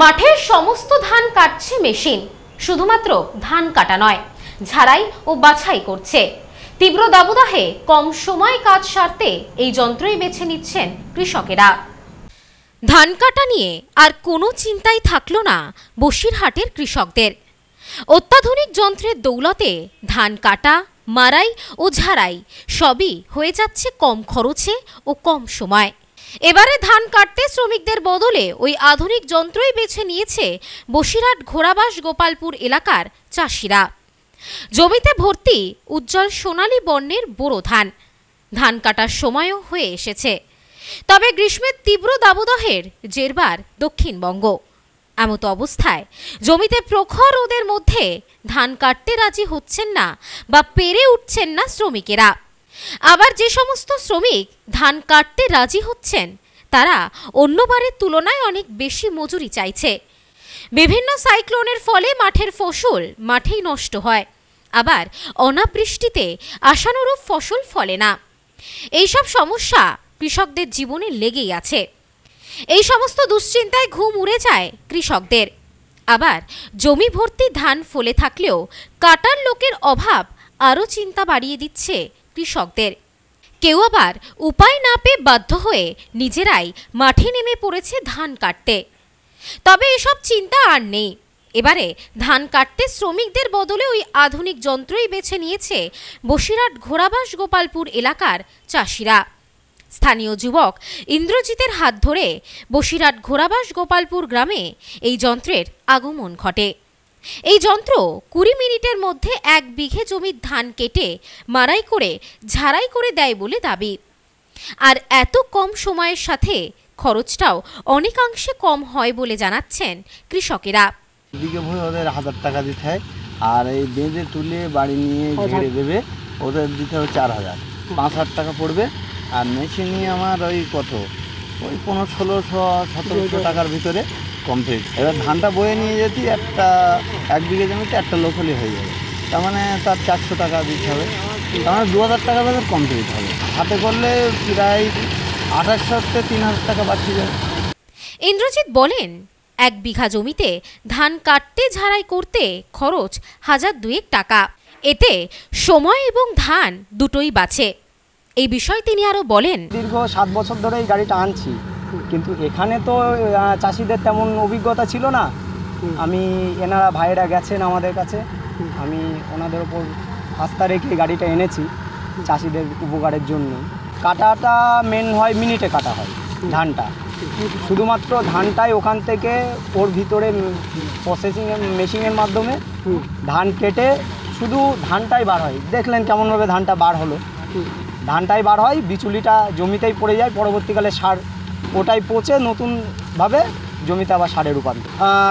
মাঠের সমস্ত ধান কাটছে মেশিন শুধুমাত্র ধান কাটা নয় ঝাড়াই ও বাছাই করছে তীব্র দাবদাহে কম সময় কাজ সারতে এই যন্ত্রই বেছে নিচ্ছেন কৃষকেরা ধান কাটা নিয়ে আর কোনো চিন্তাই থাকলো না বসিরহাটের কৃষকদের অত্যাধুনিক যন্ত্রের দৌলতে ধান কাটা মারাই ও ঝাড়াই সবই হয়ে যাচ্ছে কম খরচে ও কম সময় এবারে ধান কাটতে শ্রমিকদের বদলে ওই আধুনিক যন্ত্রই বেছে নিয়েছে বসিরহাট ঘোড়াবাস গোপালপুর এলাকার চাষিরা জমিতে ভর্তি উজ্জ্বল সোনালী বর্ণের বোরো ধান ধান কাটার সময়ও হয়ে এসেছে তবে গ্রীষ্মের তীব্র দাবদহের জেরবার দক্ষিণবঙ্গ এমত অবস্থায় জমিতে প্রখর রোদের মধ্যে ধান কাটতে রাজি হচ্ছেন না বা পেরে উঠছেন না শ্রমিকেরা আবার যে সমস্ত শ্রমিক ধান কাটতে রাজি হচ্ছেন তারা অন্যবারের তুলনায় অনেক বেশি মজুরি চাইছে বিভিন্ন সাইক্লোনের ফলে মাঠের ফসল মাঠেই নষ্ট হয় আবার অনাবৃষ্টিতে আশানুরূপ ফসল ফলে না এইসব সমস্যা কৃষকদের জীবনে লেগেই আছে এই সমস্ত দুশ্চিন্তায় ঘুম উড়ে যায় কৃষকদের আবার জমি ভর্তি ধান ফলে থাকলেও কাটার লোকের অভাব আরও চিন্তা বাড়িয়ে দিচ্ছে কৃষকদের কেউ আবার উপায় না পেয়ে বাধ্য হয়ে নিজেরাই মাঠে নেমে পড়েছে ধান কাটতে তবে এসব চিন্তা আর নেই এবারে ধান কাটতে শ্রমিকদের বদলে ওই আধুনিক যন্ত্রই বেছে নিয়েছে বসিরহাট ঘোড়াবাস গোপালপুর এলাকার চাষিরা স্থানীয় যুবক ইন্দ্রজিতের হাত ধরে বসিরহাট ঘোড়াবাস গোপালপুর গ্রামে এই যন্ত্রের আগমন ঘটে এই যন্ত্র কুড়ি মিনিটের মধ্যে এক বিঘে জমির ধান কেটে মারাই করে ঝাড়াই করে দেয় বলে দাবি আর এত কম সময়ের সাথে খরচটাও অনেকাংশে কম হয় বলে জানাচ্ছেন কৃষকেরা ওদের হাজার টাকা দিতে হয় আর এই বেঁধে তুলে বাড়ি নিয়ে ঝেড়ে দেবে ওদের দিতে হবে চার হাজার পাঁচ হাজার টাকা পড়বে আর মেশিনে আমার ওই কত ওই পনেরো ষোলোশো সতেরোশো টাকার ভিতরে কমপ্লিট এবার ধানটা বয়ে নিয়ে যেতে একটা এক বিঘে জমিতে একটা লোক হলে হয়ে যাবে তার মানে তার চারশো টাকা দিতে হবে তার মানে দু হাজার টাকা তাদের কমপ্লিট হবে হাতে করলে প্রায় আঠাশশো থেকে তিন হাজার টাকা বাড়ছে যাবে ইন্দ্রজিৎ বলেন এক বিঘা জমিতে ধান কাটতে ঝাড়াই করতে খরচ হাজার দুয়েক টাকা এতে সময় এবং ধান দুটোই বাঁচে এই বিষয়ে তিনি আরও বলেন দীর্ঘ সাত বছর ধরে এই গাড়িটা আনছি কিন্তু এখানে তো চাষিদের তেমন অভিজ্ঞতা ছিল না আমি এনারা ভাইয়েরা গেছেন আমাদের কাছে আমি ওনাদের ওপর আস্থা রেখে গাড়িটা এনেছি চাষিদের উপকারের জন্য কাটাটা মেন হয় মিনিটে কাটা হয় ধানটা শুধুমাত্র ধানটাই ওখান থেকে ওর ভিতরে প্রসেসিং মেশিনের মাধ্যমে ধান কেটে শুধু ধানটাই বার হয় দেখলেন কেমনভাবে ধানটা বার হলো ধানটাই বার হয় বিচুলিটা জমিতেই পড়ে যায় পরবর্তীকালে সার ওটাই পচে নতুনভাবে জমিতে আবার সারে রূপান্তর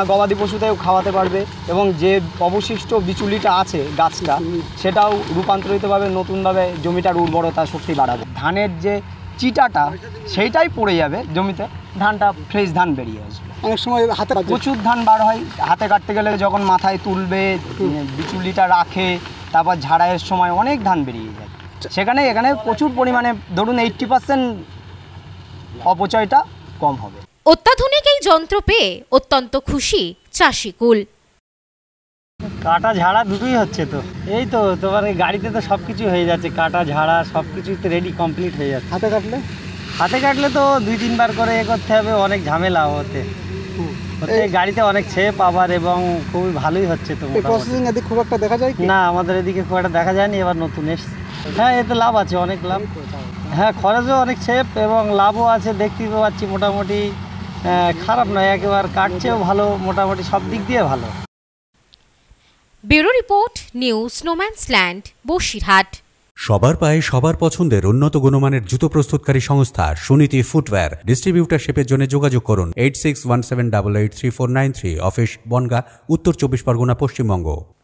গবাদি পশুতেও খাওয়াতে পারবে এবং যে অবশিষ্ট বিচুলিটা আছে গাছটা সেটাও রূপান্তরিতভাবে নতুনভাবে জমিটার উর্বরতা শক্তি বাড়াবে ধানের যে চিটাটা সেইটাই পড়ে যাবে জমিতে ধানটা ফ্রেশ ধান বেরিয়ে আসবে অনেক সময় হাতে প্রচুর ধান বার হয় হাতে কাটতে গেলে যখন মাথায় তুলবে বিচুলিটা রাখে তারপর ঝাড়াইয়ের সময় অনেক ধান বেরিয়ে যায় আচ্ছা। সেখানে এখানে প্রচুর পরিমাণে ধরুন এইট্টি পার্সেন্ট অপচয়টা কম হবে অত্যাধুনিক এই যন্ত্র পেয়ে অত্যন্ত খুশি চাষিকুল কাটা ঝাড়া দুটোই হচ্ছে তো এই তো তোমার গাড়িতে তো সব কিছু হয়ে যাচ্ছে কাটা ঝাড়া সব কিছুই তো রেডি কমপ্লিট হয়ে যাচ্ছে হাতে কাটলে হাতে কাটলে তো দুই তিনবার করে এ করতে হবে অনেক ঝামেলা হতে গাড়িতে অনেক ছেপ আবার এবং খুবই ভালোই হচ্ছে তো খুব একটা দেখা যায় না আমাদের এদিকে খুব একটা দেখা যায়নি এবার নতুন এসছে হ্যাঁ এতে লাভ আছে অনেক লাভ হ্যাঁ খরচও অনেক সেফ এবং লাভও আছে দেখতেই তো পাচ্ছি মোটামুটি খারাপ নয় একেবারে কাটছেও ভালো মোটামুটি সব দিক দিয়ে ভালো bureau report news snowman's land Basirhat সবার পায়ে সবার পছন্দের উন্নত গুণমানের জুতো প্রস্তুতকারী সংস্থা সুনীতি ফুটওয়্যার ডিস্ট্রিবিউটারশিপের জন্য যোগাযোগ করুন eight six one seven double eight three four nine three office Bongaon উত্তর চব্বিশ পরগনা পশ্চিমবঙ্গ